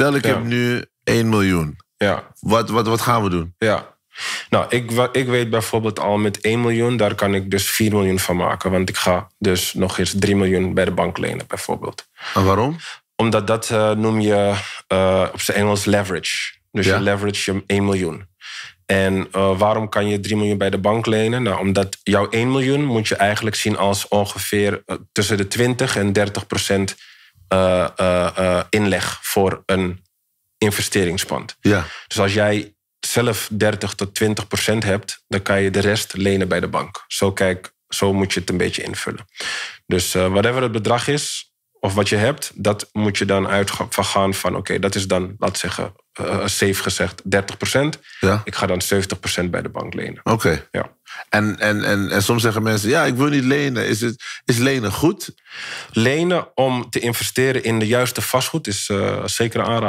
Stel ik heb nu 1 miljoen. Ja. Wat, wat, wat gaan we doen? Ja. Nou, ik, ik weet bijvoorbeeld al met 1 miljoen, daar kan ik dus 4 miljoen van maken. Want ik ga dus nog eens 3 miljoen bij de bank lenen, bijvoorbeeld. En waarom? Omdat dat eh, noem je uh, op zijn Engels leverage. Dus je leverage je 1 miljoen. En uh, waarom kan je 3 miljoen bij de bank lenen? Nou, omdat jouw 1 miljoen moet je eigenlijk zien als ongeveer tussen de 20 en 30 procent eh, eh, eh, inleg voor een investeringspand. Ja. Dus als jij zelf 30 tot 20 procent hebt, dan kan je de rest lenen bij de bank. Zo, kijk, zo moet je het een beetje invullen. Dus whatever het bedrag is, of wat je hebt, dat moet je dan uitgaan. van van oké, dat is dan, laat zeggen, eh, eh, safe gezegd 30%. Ja. Ik ga dan 70% bij de bank lenen. Oké. Ja. En, en, en, en soms zeggen mensen: ja, ik wil niet lenen. Is, het, is lenen goed? Lenen om te investeren in de juiste vastgoed is uh, zeker aanraad. aanrader.